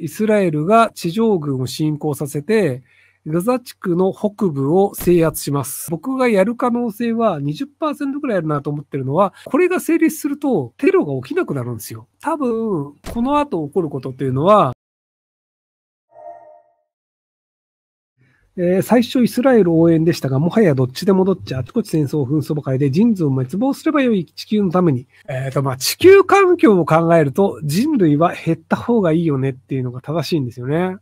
イスラエルが地上軍を侵攻させて、ガザ地区の北部を制圧します。僕がやる可能性は20%ぐらいあるなと思ってるのは、これが成立するとテロが起きなくなるんですよ。多分、この後起こることっていうのは、えー、最初イスラエル応援でしたが、もはやどっちでもどっち、あちこち戦争、紛争ばかりで人数を滅亡すればよい地球のために。えっ、ー、と、まあ、地球環境を考えると人類は減った方がいいよねっていうのが正しいんですよね。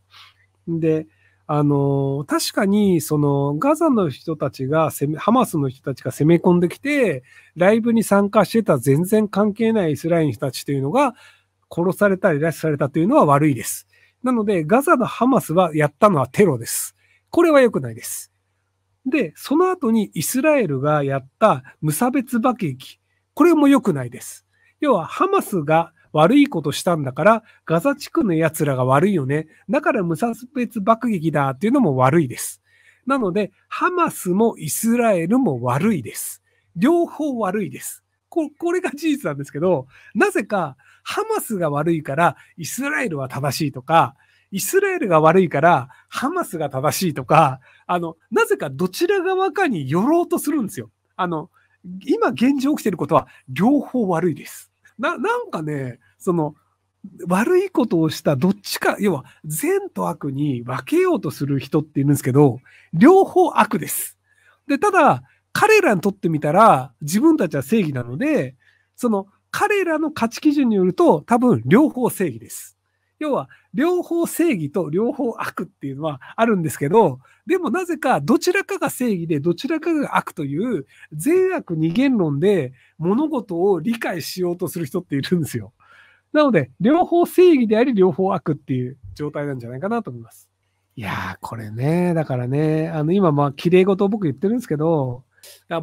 で、あの、確かに、その、ガザの人たちが攻め、ハマスの人たちが攻め込んできて、ライブに参加してた全然関係ないイスラエルの人たちというのが、殺されたり拉致されたというのは悪いです。なので、ガザのハマスはやったのはテロです。これは良くないです。で、その後にイスラエルがやった無差別爆撃。これも良くないです。要はハマスが悪いことしたんだから、ガザ地区の奴らが悪いよね。だから無差別爆撃だっていうのも悪いです。なので、ハマスもイスラエルも悪いです。両方悪いです。ここれが事実なんですけど、なぜかハマスが悪いからイスラエルは正しいとか、イスラエルが悪いから、ハマスが正しいとか、あの、なぜかどちら側かに寄ろうとするんですよ。あの、今現状起きてることは、両方悪いです。な、なんかね、その、悪いことをしたどっちか、要は善と悪に分けようとする人っているんですけど、両方悪です。で、ただ、彼らにとってみたら、自分たちは正義なので、その、彼らの価値基準によると、多分、両方正義です。要は、両方正義と両方悪っていうのはあるんですけど、でもなぜかどちらかが正義でどちらかが悪という、善悪二元論で物事を理解しようとする人っているんですよ。なので、両方正義であり、両方悪っていう状態なんじゃないかなと思います。いやー、これね、だからね、あの、今、まあ、綺麗事を僕言ってるんですけど、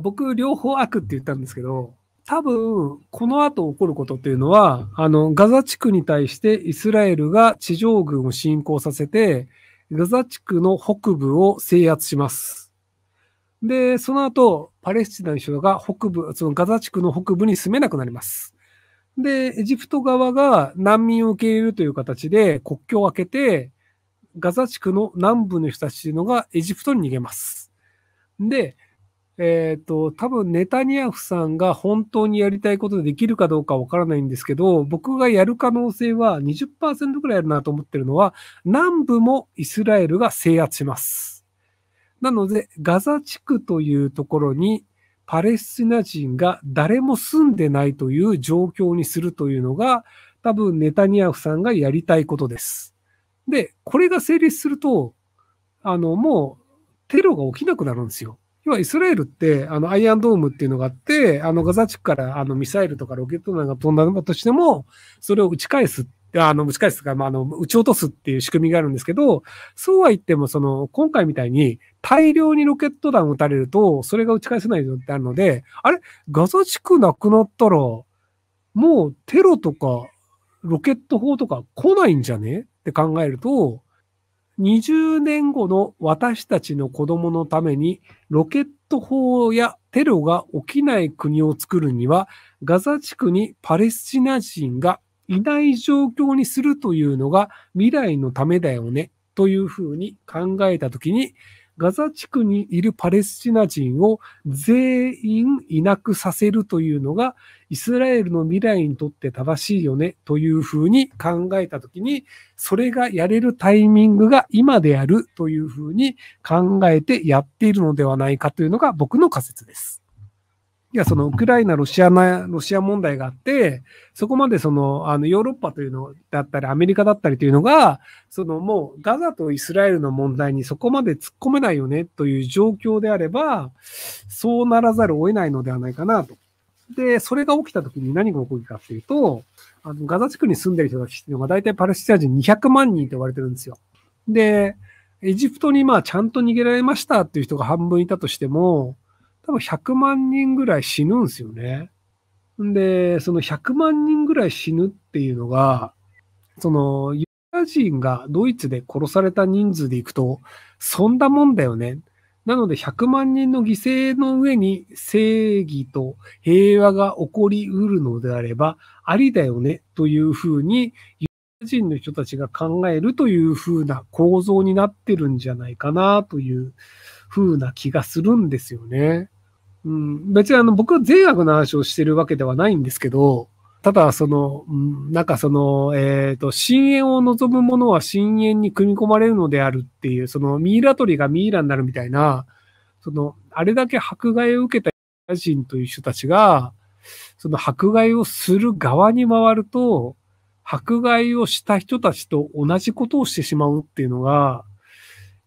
僕、両方悪って言ったんですけど、多分、この後起こることっていうのは、あの、ガザ地区に対してイスラエルが地上軍を侵攻させて、ガザ地区の北部を制圧します。で、その後、パレスチナの人が北部、そのガザ地区の北部に住めなくなります。で、エジプト側が難民を受け入れるという形で国境を開けて、ガザ地区の南部の人たちというのがエジプトに逃げます。で、えっ、ー、と、多分ネタニヤフさんが本当にやりたいことでできるかどうかわからないんですけど、僕がやる可能性は20%ぐらいあるなと思ってるのは、南部もイスラエルが制圧します。なので、ガザ地区というところにパレスチナ人が誰も住んでないという状況にするというのが、多分ネタニヤフさんがやりたいことです。で、これが成立すると、あの、もうテロが起きなくなるんですよ。要はイスラエルって、あの、アイアンドームっていうのがあって、あの、ガザ地区からあのミサイルとかロケット弾が飛んだとしても、それを打ち返す、あの、打ち返すか、まあ、あの、撃ち落とすっていう仕組みがあるんですけど、そうは言っても、その、今回みたいに大量にロケット弾撃たれると、それが打ち返せないのってあるので、あれガザ地区なくなったら、もうテロとか、ロケット砲とか来ないんじゃねって考えると、20年後の私たちの子供のためにロケット砲やテロが起きない国を作るには、ガザ地区にパレスチナ人がいない状況にするというのが未来のためだよねというふうに考えたときに、ガザ地区にいるパレスチナ人を全員いなくさせるというのが、イスラエルの未来にとって正しいよねというふうに考えたときに、それがやれるタイミングが今であるというふうに考えてやっているのではないかというのが僕の仮説です。いや、そのウクライナ、ロシアな、ロシア問題があって、そこまでその、あの、ヨーロッパというのだったり、アメリカだったりというのが、そのもうガザとイスラエルの問題にそこまで突っ込めないよねという状況であれば、そうならざるを得ないのではないかなと。で、それが起きた時に何が起こるかっていうと、あの、ガザ地区に住んでる人たちっていうのが大体パレスチナ人200万人と言われてるんですよ。で、エジプトにまあちゃんと逃げられましたっていう人が半分いたとしても、多分100万人ぐらい死ぬんですよね。んで、その100万人ぐらい死ぬっていうのが、その、ユダヤ人がドイツで殺された人数でいくと、そんなもんだよね。なので100万人の犠牲の上に正義と平和が起こりうるのであれば、ありだよねというふうに、ユダヤ人の人たちが考えるというふうな構造になってるんじゃないかなというふうな気がするんですよね。うん、別にあの僕は善悪の話をしてるわけではないんですけど、ただ、その、うん、なんかその、えっ、ー、と、深淵を望むものは深淵に組み込まれるのであるっていう、そのミイラ取りがミイラになるみたいな、その、あれだけ迫害を受けた人という人たちが、その迫害をする側に回ると、迫害をした人たちと同じことをしてしまうっていうのが、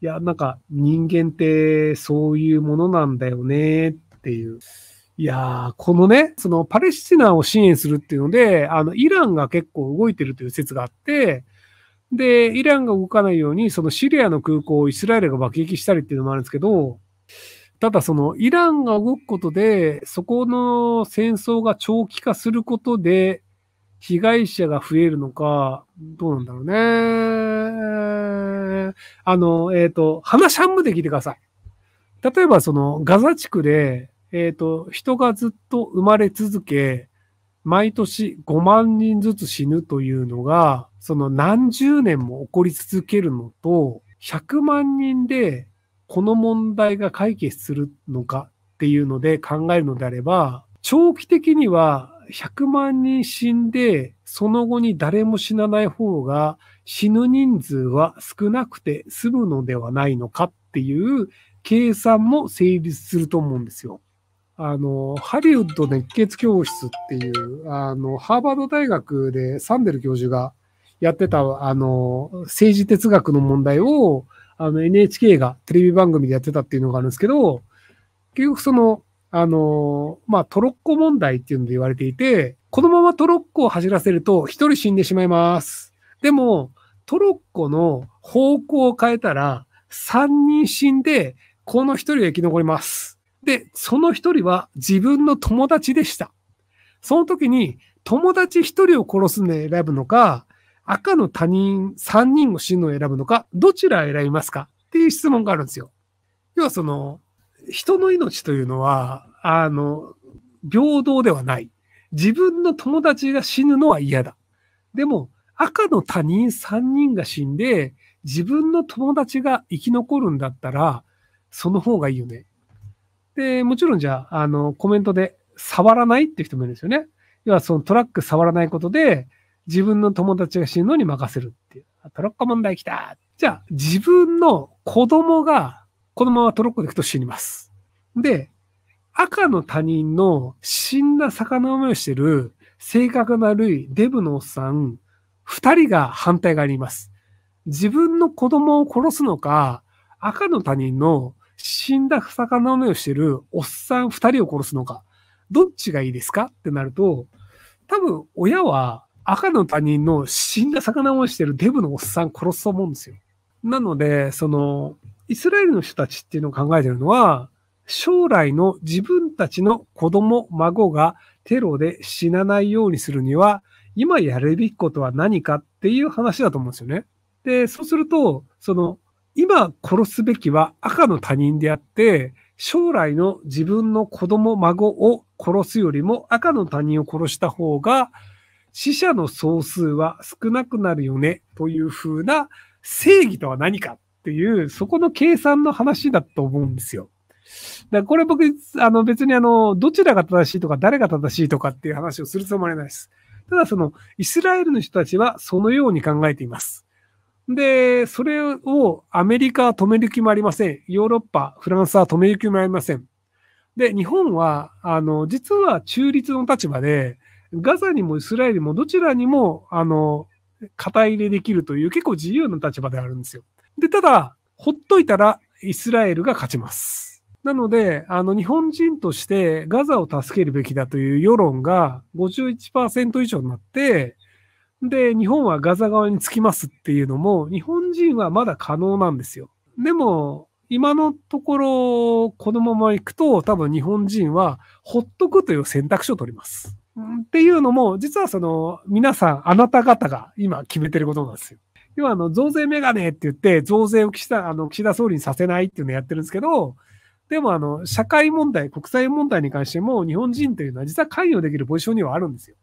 いや、なんか人間ってそういうものなんだよねっっていう。いやー、このね、そのパレスチナを支援するっていうので、あの、イランが結構動いてるという説があって、で、イランが動かないように、そのシリアの空港をイスラエルが爆撃したりっていうのもあるんですけど、ただそのイランが動くことで、そこの戦争が長期化することで、被害者が増えるのか、どうなんだろうね。あの、えっ、ー、と、話半分で聞いてください。例えばそのガザ地区で、えっ、ー、と、人がずっと生まれ続け、毎年5万人ずつ死ぬというのが、その何十年も起こり続けるのと、100万人でこの問題が解決するのかっていうので考えるのであれば、長期的には100万人死んで、その後に誰も死なない方が死ぬ人数は少なくて済むのではないのかっていう計算も成立すると思うんですよ。あの、ハリウッド熱血教室っていう、あの、ハーバード大学でサンデル教授がやってた、あの、政治哲学の問題を、あの、NHK がテレビ番組でやってたっていうのがあるんですけど、結局その、あの、まあ、トロッコ問題っていうので言われていて、このままトロッコを走らせると一人死んでしまいます。でも、トロッコの方向を変えたら、三人死んで、この一人は生き残ります。で、その一人は自分の友達でした。その時に友達一人を殺すのを選ぶのか、赤の他人三人を死ぬのを選ぶのか、どちらを選びますかっていう質問があるんですよ。要はその、人の命というのは、あの、平等ではない。自分の友達が死ぬのは嫌だ。でも、赤の他人3人が死んで、自分の友達が生き残るんだったら、その方がいいよね。で、もちろんじゃあ、あの、コメントで、触らないって人もいるんですよね。要は、そのトラック触らないことで、自分の友達が死ぬのに任せるっていう。トロッコ問題来たじゃあ、自分の子供が、このままトロッコで行くと死にます。で、赤の他人の死んだ魚を目をしてる性格の悪いデブのおっさん、二人が反対側にいます。自分の子供を殺すのか、赤の他人の死んだ魚の目をしてるおっさん二人を殺すのか、どっちがいいですかってなると、多分親は赤の他人の死んだ魚をしてるデブのおっさん殺すと思うんですよ。なので、その、イスラエルの人たちっていうのを考えてるのは、将来の自分たちの子供、孫がテロで死なないようにするには、今やるべきことは何かっていう話だと思うんですよね。で、そうすると、その、今殺すべきは赤の他人であって、将来の自分の子供、孫を殺すよりも赤の他人を殺した方が死者の総数は少なくなるよねというふうな正義とは何かっていう、そこの計算の話だと思うんですよ。だからこれ僕、あの別にあの、どちらが正しいとか誰が正しいとかっていう話をするつもりはないです。ただその、イスラエルの人たちはそのように考えています。で、それをアメリカは止める気もありません。ヨーロッパ、フランスは止める気もありません。で、日本は、あの、実は中立の立場で、ガザにもイスラエルもどちらにも、あの、肩入れできるという結構自由な立場であるんですよ。で、ただ、ほっといたらイスラエルが勝ちます。なので、あの、日本人としてガザを助けるべきだという世論が51%以上になって、で、日本はガザ側につきますっていうのも、日本人はまだ可能なんですよ。でも、今のところ、このまま行くと、多分日本人は、ほっとくという選択肢を取ります。っていうのも、実はその、皆さん、あなた方が今決めてることなんですよ。要は、あの、増税メガネって言って、増税を岸田、あの、岸田総理にさせないっていうのをやってるんですけど、でも、あの、社会問題、国際問題に関しても、日本人というのは実は関与できるポジションにはあるんですよ。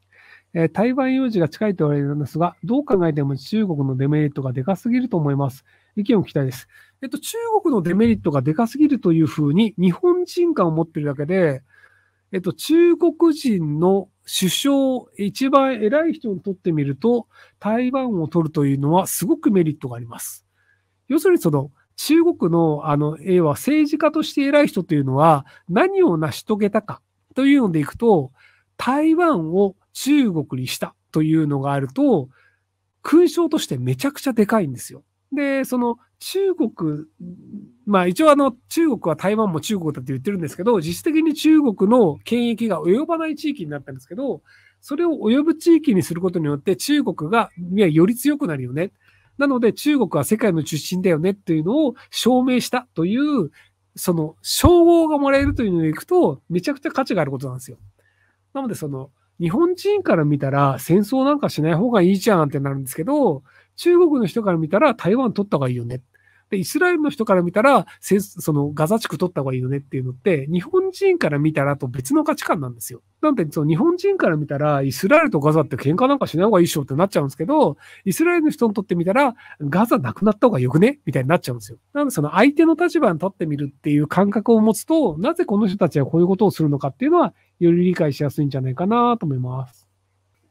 えー、台湾有事が近いと言われるんですが、どう考えても中国のデメリットがでかすぎると思います。意見を聞きたいです。えっと、中国のデメリットがでかすぎるというふうに、日本人感を持ってるだけで、えっと、中国人の首相、一番偉い人にとってみると、台湾を取るというのはすごくメリットがあります。要するにその、中国の、あの、A は政治家として偉い人というのは、何を成し遂げたかというのでいくと、台湾を中国にしたというのがあると、勲章としてめちゃくちゃでかいんですよ。で、その中国、まあ一応あの中国は台湾も中国だって言ってるんですけど、実質的に中国の権益が及ばない地域になったんですけど、それを及ぶ地域にすることによって中国がより強くなるよね。なので中国は世界の出身だよねっていうのを証明したという、その称号がもらえるというのを行くと、めちゃくちゃ価値があることなんですよ。なのでその、日本人から見たら戦争なんかしない方がいいじゃんってなるんですけど、中国の人から見たら台湾取った方がいいよね。で、イスラエルの人から見たら、そのガザ地区取った方がいいよねっていうのって、日本人から見たらと別の価値観なんですよ。なんで、その日本人から見たら、イスラエルとガザって喧嘩なんかしない方がいいっしょってなっちゃうんですけど、イスラエルの人にとってみたら、ガザなくなった方がよくねみたいになっちゃうんですよ。なので、その相手の立場に立ってみるっていう感覚を持つと、なぜこの人たちはこういうことをするのかっていうのは、より理解しやすいんじゃないかなと思います。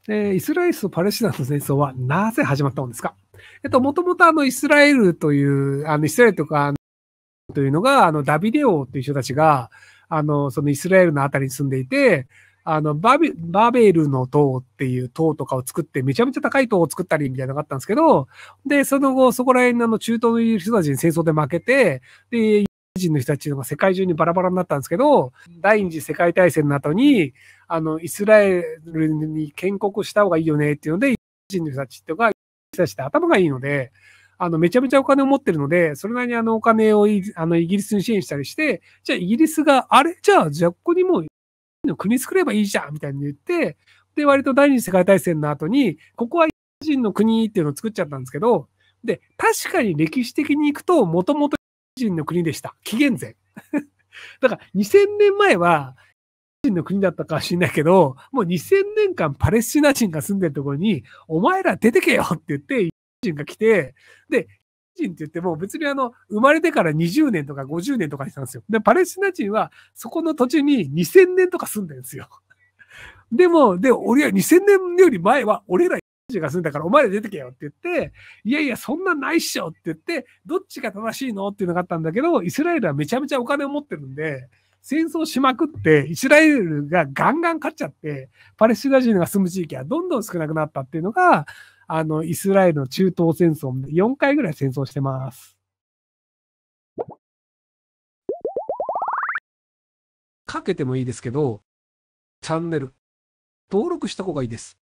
えイスラエルとパレスチナの戦争はなぜ始まったんですかえっと、もともとあの、イスラエルという、あの、イスラエルとか、というのが、あの、ダビデオという人たちが、あの、そのイスラエルのあたりに住んでいて、あの、バビ、バベルの塔っていう塔とかを作って、めちゃめちゃ高い塔を作ったりみたいなのがあったんですけど、で、その後、そこら辺の中東の人たちに戦争で負けて、で、人の人たちが世界中にバラバラになったんですけど、第二次世界大戦の後に、あの、イスラエルに建国した方がいいよねっていうので、人の人たちとか、人たちって頭がいいので、あの、めちゃめちゃお金を持ってるので、それなりにあのお金をあのイギリスに支援したりして、じゃあイギリスが、あれじゃあ、じゃあここにもう、国作ればいいじゃんみたいに言って、で、割と第二次世界大戦の後に、ここは人の国っていうのを作っちゃったんですけど、で、確かに歴史的に行くと、もともと人の国でした。紀元前。だから2000年前は、人の国だったかもしれないけど、もう2000年間パレスチナ人が住んでるところに、お前ら出てけよって言って、人が来て、で、人って言っても別にあの、生まれてから20年とか50年とかしたんですよ。で、パレスチナ人はそこの土地に2000年とか住んでるんですよ。でも、で、俺は2000年より前は俺らちが済んだからお前ら出てけよって言って、いやいや、そんなないっしょって言って、どっちが正しいのっていうのがあったんだけど、イスラエルはめちゃめちゃお金を持ってるんで、戦争しまくって、イスラエルがガンガン勝っちゃって、パレスチナ人が住む地域はどんどん少なくなったっていうのが、あの、イスラエルの中東戦争、4回ぐらい戦争してます。かけてもいいですけど、チャンネル、登録した方がいいです。